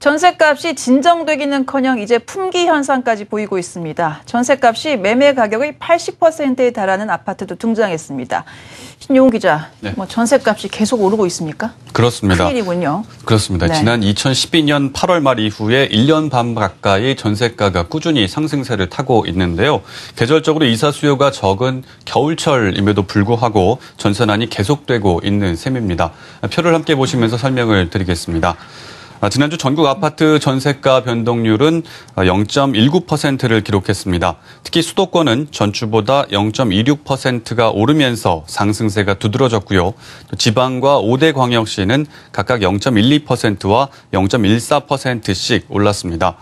전셋값이 진정되기는커녕 이제 품귀 현상까지 보이고 있습니다. 전셋값이 매매 가격의 80%에 달하는 아파트도 등장했습니다. 신용 기자, 네. 뭐 전셋값이 계속 오르고 있습니까? 그렇습니다. 큰일이군요. 그렇습니다. 네. 지난 2012년 8월 말 이후에 1년 반 가까이 전셋가가 꾸준히 상승세를 타고 있는데요. 계절적으로 이사 수요가 적은 겨울철임에도 불구하고 전세난이 계속되고 있는 셈입니다. 표를 함께 보시면서 설명을 드리겠습니다. 아, 지난주 전국 아파트 전세가 변동률은 0.19%를 아, 기록했습니다. 특히 수도권은 전주보다 0.26%가 오르면서 상승세가 두드러졌고요. 지방과 5대 광역시는 각각 0.12%와 0.14%씩 올랐습니다.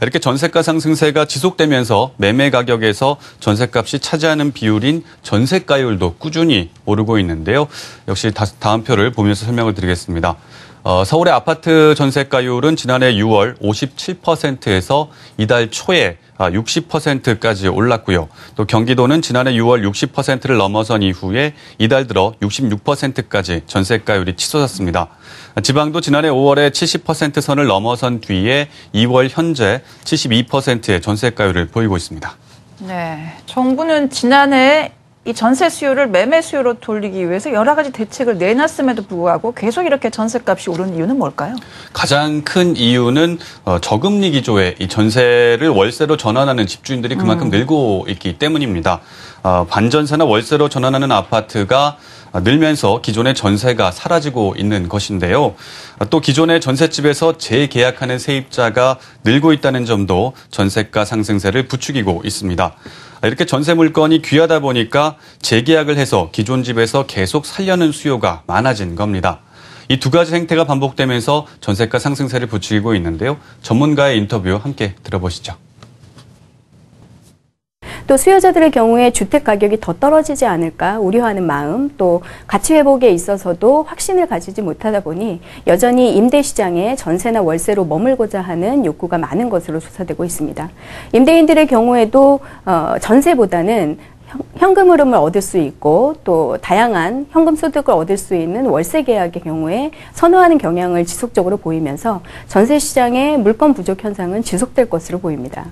이렇게 전세가 상승세가 지속되면서 매매 가격에서 전세값이 차지하는 비율인 전세가율도 꾸준히 오르고 있는데요. 역시 다음 표를 보면서 설명을 드리겠습니다. 어, 서울의 아파트 전세가율은 지난해 6월 57%에서 이달 초에 60%까지 아, 올랐고요. 또 경기도는 지난해 6월 60%를 넘어선 이후에 이달 들어 66%까지 전세가율이 치솟았습니다. 지방도 지난해 5월에 70% 선을 넘어선 뒤에 2월 현재 72%의 전세가율을 보이고 있습니다. 네. 정부는 지난해 이 전세 수요를 매매 수요로 돌리기 위해서 여러 가지 대책을 내놨음에도 불구하고 계속 이렇게 전세값이 오른 이유는 뭘까요? 가장 큰 이유는 어, 저금리 기조에 이 전세를 월세로 전환하는 집주인들이 그만큼 음. 늘고 있기 때문입니다. 어, 반전세나 월세로 전환하는 아파트가 늘면서 기존의 전세가 사라지고 있는 것인데요. 또 기존의 전셋집에서 재계약하는 세입자가 늘고 있다는 점도 전세가 상승세를 부추기고 있습니다. 아, 이렇게 전세 물건이 귀하다 보니까 재계약을 해서 기존 집에서 계속 살려는 수요가 많아진 겁니다. 이 두 가지 행태가 반복되면서 전세가 상승세를 부추기고 있는데요. 전문가의 인터뷰 함께 들어보시죠. 또 수요자들의 경우에 주택 가격이 더 떨어지지 않을까 우려하는 마음 또 가치 회복에 있어서도 확신을 가지지 못하다 보니 여전히 임대 시장에 전세나 월세로 머물고자 하는 욕구가 많은 것으로 조사되고 있습니다. 임대인들의 경우에도 어, 전세보다는 현금 흐름을 얻을 수 있고 또 다양한 현금 소득을 얻을 수 있는 월세 계약의 경우에 선호하는 경향을 지속적으로 보이면서 전세 시장의 물건 부족 현상은 지속될 것으로 보입니다.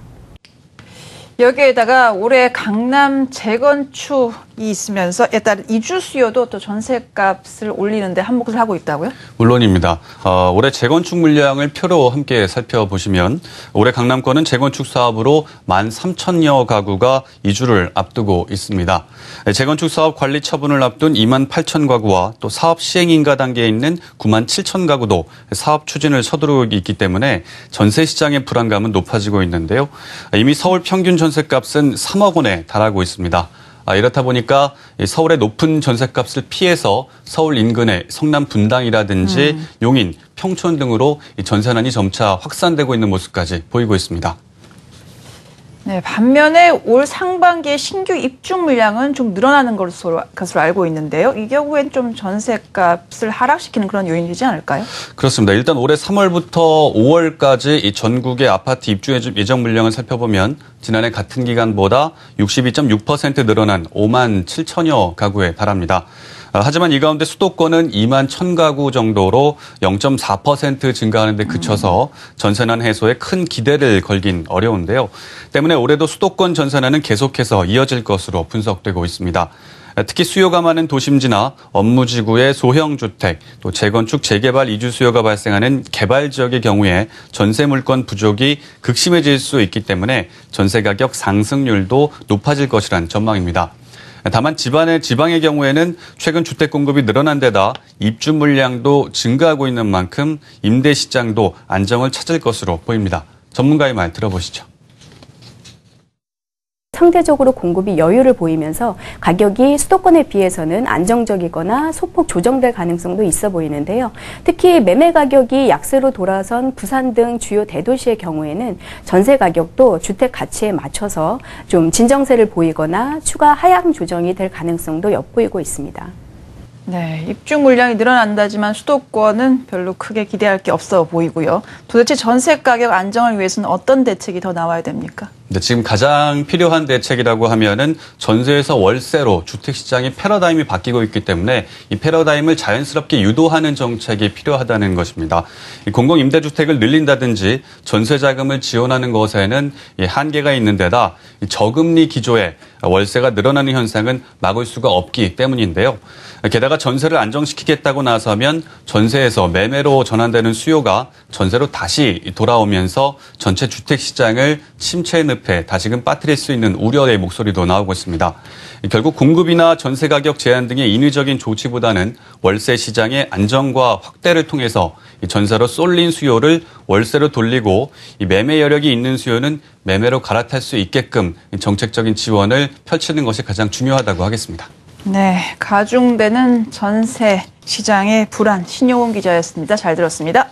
여기에다가 올해 강남 재건축이 있으면서 일단 이주 수요도 또 전세값을 올리는데 한몫을 하고 있다고요? 물론입니다. 어, 올해 재건축 물량을 표로 함께 살펴보시면 올해 강남권은 재건축 사업으로 13,000여 가구가 이주를 앞두고 있습니다. 재건축 사업 관리 처분을 앞둔 2만 8천 가구와 또 사업 시행 인가 단계에 있는 9만 7천 가구도 사업 추진을 서두르고 있기 때문에 전세 시장의 불안감은 높아지고 있는데요. 이미 서울 평균 전 전셋값은 3억 원에 달하고 있습니다. 아, 이렇다 보니까 서울의 높은 전셋값을 피해서 서울 인근의 성남 분당이라든지 음. 용인, 평촌 등으로 전세난이 점차 확산되고 있는 모습까지 보이고 있습니다. 네, 반면에 올 상반기에 신규 입주 물량은 좀 늘어나는 것으로, 것으로 알고 있는데요. 이 경우엔 좀 전세값을 하락시키는 그런 요인이지 되 않을까요? 그렇습니다. 일단 올해 3월부터 5월까지 이 전국의 아파트 입주 예정 물량을 살펴보면 지난해 같은 기간보다 62.6% 늘어난 5만 7천여 가구에 달합니다. 아, 하지만 이 가운데 수도권은 2만 1000가구 정도로 0.4% 증가하는데 그쳐서 전세난 해소에 큰 기대를 걸긴 어려운데요. 때문에 올해도 수도권 전세난은 계속해서 이어질 것으로 분석되고 있습니다. 아, 특히 수요가 많은 도심지나 업무지구의 소형 주택, 또 재건축, 재개발 이주 수요가 발생하는 개발 지역의 경우에 전세 물건 부족이 극심해질 수 있기 때문에 전세 가격 상승률도 높아질 것이란 전망입니다. 다만 집안의 지방의 경우에는 최근 주택 공급이 늘어난 데다 입주 물량도 증가하고 있는 만큼 임대 시장도 안정을 찾을 것으로 보입니다. 전문가의 말 들어보시죠. 상대적으로 공급이 여유를 보이면서 가격이 수도권에 비해서는 안정적이거나 소폭 조정될 가능성도 있어 보이는데요. 특히 매매 가격이 약세로 돌아선 부산 등 주요 대도시의 경우에는 전세 가격도 주택 가치에 맞춰서 좀 진정세를 보이거나 추가 하향 조정이 될 가능성도 엿보이고 있습니다. 네, 입주 물량이 늘어난다지만 수도권은 별로 크게 기대할 게 없어 보이고요. 도대체 전세 가격 안정을 위해서는 어떤 대책이 더 나와야 됩니까? 근 지금 가장 필요한 대책이라고 하면은 전세에서 월세로 주택 시장이 패러다임이 바뀌고 있기 때문에 이 패러다임을 자연스럽게 유도하는 정책이 필요하다는 것입니다. 공공 임대주택을 늘린다든지 전세 자금을 지원하는 것에는 한계가 있는데다 저금리 기조에 월세가 늘어나는 현상은 막을 수가 없기 때문인데요. 게다가 전세를 안정시키겠다고 나서면 전세에서 매매로 전환되는 수요가 전세로 다시 돌아오면서 전체 주택 시장을 침체에 끝에 다시금 빠뜨릴 수 있는 우려의 목소리도 나오고 있습니다. 결국 공급이나 전세 가격 제한 등의 인위적인 조치보다는 월세 시장의 안정과 확대를 통해서 전세로 쏠린 수요를 월세로 돌리고 매매 여력이 있는 수요는 매매로 갈아탈 수 있게끔 정책적인 지원을 펼치는 것이 가장 중요하다고 하겠습니다. 네, 가중되는 전세 시장의 불안 신용훈 기자였습니다. 잘 들었습니다.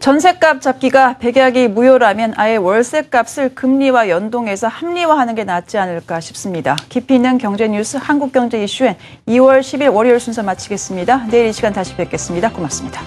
전셋값 잡기가 백약이 무효라면 아예 월세값을 금리와 연동해서 합리화하는 게 낫지 않을까 싶습니다. 깊이 있는 경제 뉴스 한국경제 이슈엔 2월 10일 월요일 순서 마치겠습니다. 내일 이 시간 다시 뵙겠습니다. 고맙습니다.